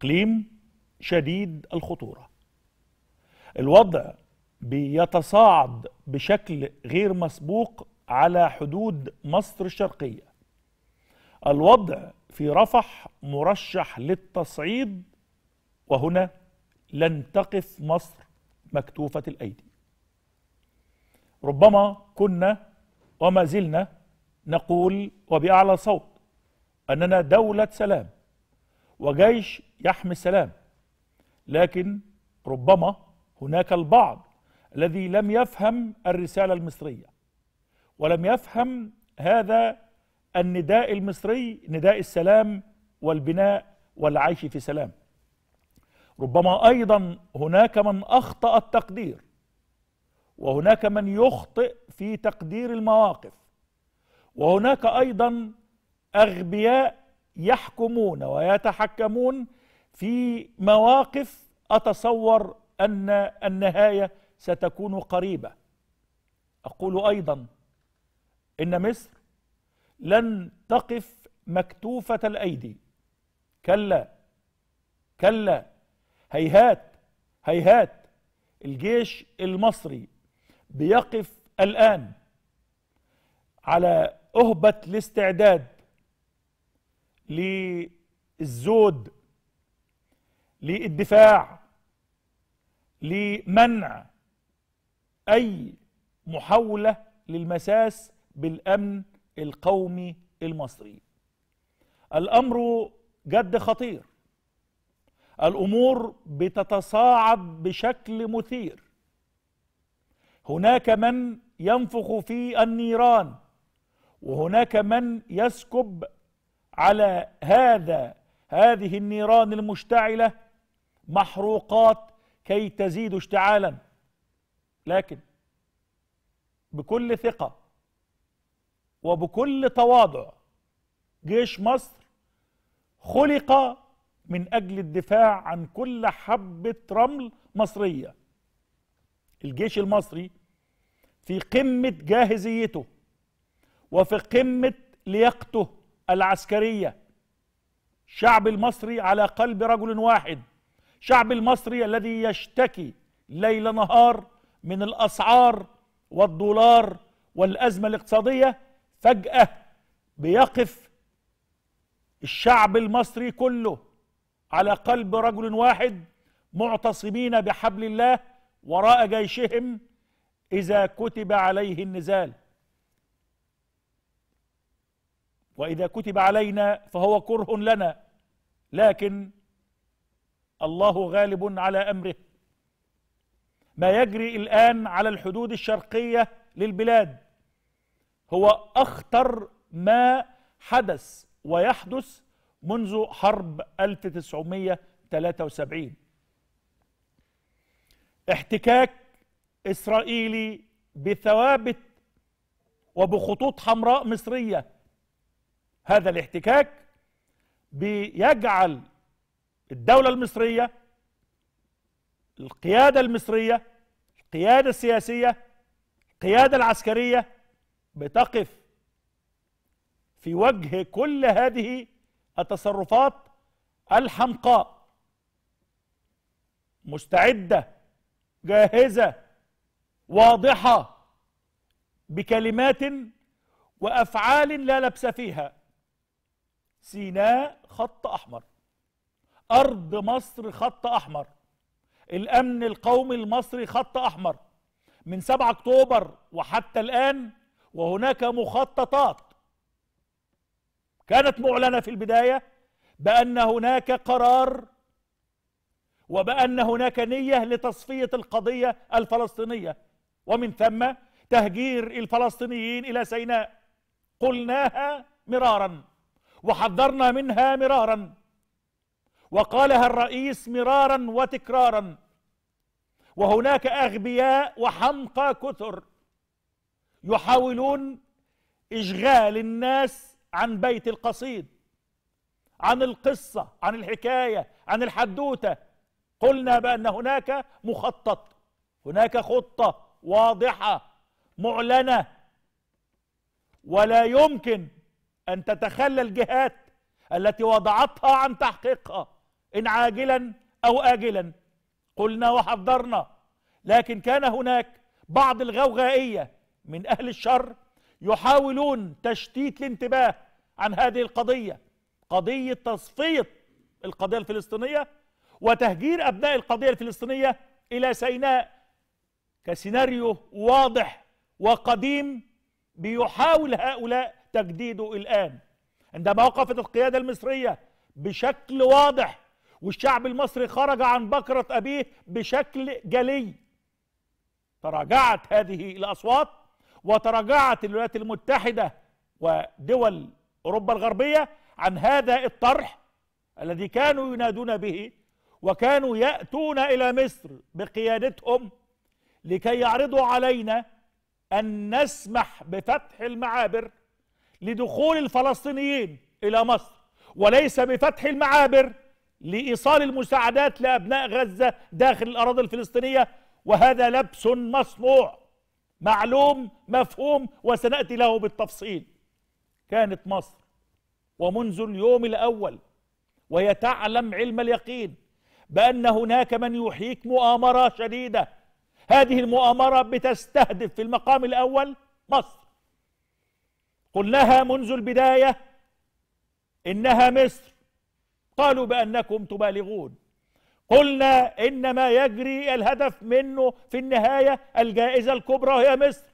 إقليم شديد الخطورة الوضع بيتصاعد بشكل غير مسبوق على حدود مصر الشرقية الوضع في رفح مرشح للتصعيد وهنا لن تقف مصر مكتوفة الأيدي ربما كنا وما زلنا نقول وبأعلى صوت أننا دولة سلام وجيش يحمي السلام لكن ربما هناك البعض الذي لم يفهم الرسالة المصرية ولم يفهم هذا النداء المصري نداء السلام والبناء والعيش في سلام ربما أيضا هناك من أخطأ التقدير وهناك من يخطئ في تقدير المواقف وهناك أيضا أغبياء يحكمون ويتحكمون في مواقف اتصور ان النهايه ستكون قريبه اقول ايضا ان مصر لن تقف مكتوفه الايدي كلا كلا هيهات هيهات الجيش المصري بيقف الان على اهبه الاستعداد للزود للدفاع لمنع أي محاولة للمساس بالأمن القومي المصري الأمر جد خطير الأمور بتتصاعد بشكل مثير هناك من ينفخ في النيران وهناك من يسكب على هذا هذه النيران المشتعلة محروقات كي تزيد اشتعالا لكن بكل ثقة وبكل تواضع جيش مصر خلق من أجل الدفاع عن كل حبة رمل مصرية الجيش المصري في قمة جاهزيته وفي قمة لياقته العسكرية الشعب المصري على قلب رجل واحد الشعب المصري الذي يشتكي ليل نهار من الأسعار والدولار والأزمة الاقتصادية فجأة بيقف الشعب المصري كله على قلب رجل واحد معتصمين بحبل الله وراء جيشهم إذا كتب عليه النزال واذا كتب علينا فهو كره لنا لكن الله غالب على امره ما يجري الان على الحدود الشرقيه للبلاد هو اخطر ما حدث ويحدث منذ حرب 1973 احتكاك اسرائيلي بثوابت وبخطوط حمراء مصريه هذا الاحتكاك بيجعل الدولة المصرية القيادة المصرية القيادة السياسية القيادة العسكرية بتقف في وجه كل هذه التصرفات الحمقاء مستعدة جاهزة واضحة بكلمات وأفعال لا لبس فيها سيناء خط احمر ارض مصر خط احمر الامن القومي المصري خط احمر من 7 اكتوبر وحتى الان وهناك مخططات كانت معلنه في البدايه بان هناك قرار وبان هناك نيه لتصفيه القضيه الفلسطينيه ومن ثم تهجير الفلسطينيين الى سيناء قلناها مرارا وحذرنا منها مرارا وقالها الرئيس مرارا وتكرارا وهناك اغبياء وحمقى كثر يحاولون اشغال الناس عن بيت القصيد عن القصه عن الحكايه عن الحدوته قلنا بان هناك مخطط هناك خطه واضحه معلنه ولا يمكن أن تتخلى الجهات التي وضعتها عن تحقيقها إن عاجلا أو آجلا قلنا وحذرنا لكن كان هناك بعض الغوغائية من أهل الشر يحاولون تشتيت الانتباه عن هذه القضية قضية تصفية القضية الفلسطينية وتهجير أبناء القضية الفلسطينية إلى سيناء كسيناريو واضح وقديم بيحاول هؤلاء تجديده الآن عندما وقفت القيادة المصرية بشكل واضح والشعب المصري خرج عن بكرة أبيه بشكل جلي تراجعت هذه الأصوات وتراجعت الولايات المتحدة ودول أوروبا الغربية عن هذا الطرح الذي كانوا ينادون به وكانوا يأتون إلى مصر بقيادتهم لكي يعرضوا علينا أن نسمح بفتح المعابر لدخول الفلسطينيين إلى مصر وليس بفتح المعابر لإيصال المساعدات لأبناء غزة داخل الأراضي الفلسطينية وهذا لبس مصنوع معلوم مفهوم وسنأتي له بالتفصيل كانت مصر ومنذ اليوم الأول وهي تعلم علم اليقين بأن هناك من يحيك مؤامرة شديدة هذه المؤامرة بتستهدف في المقام الأول مصر قل لها منذ البداية إنها مصر قالوا بأنكم تبالغون قلنا إنما يجري الهدف منه في النهاية الجائزة الكبرى هي مصر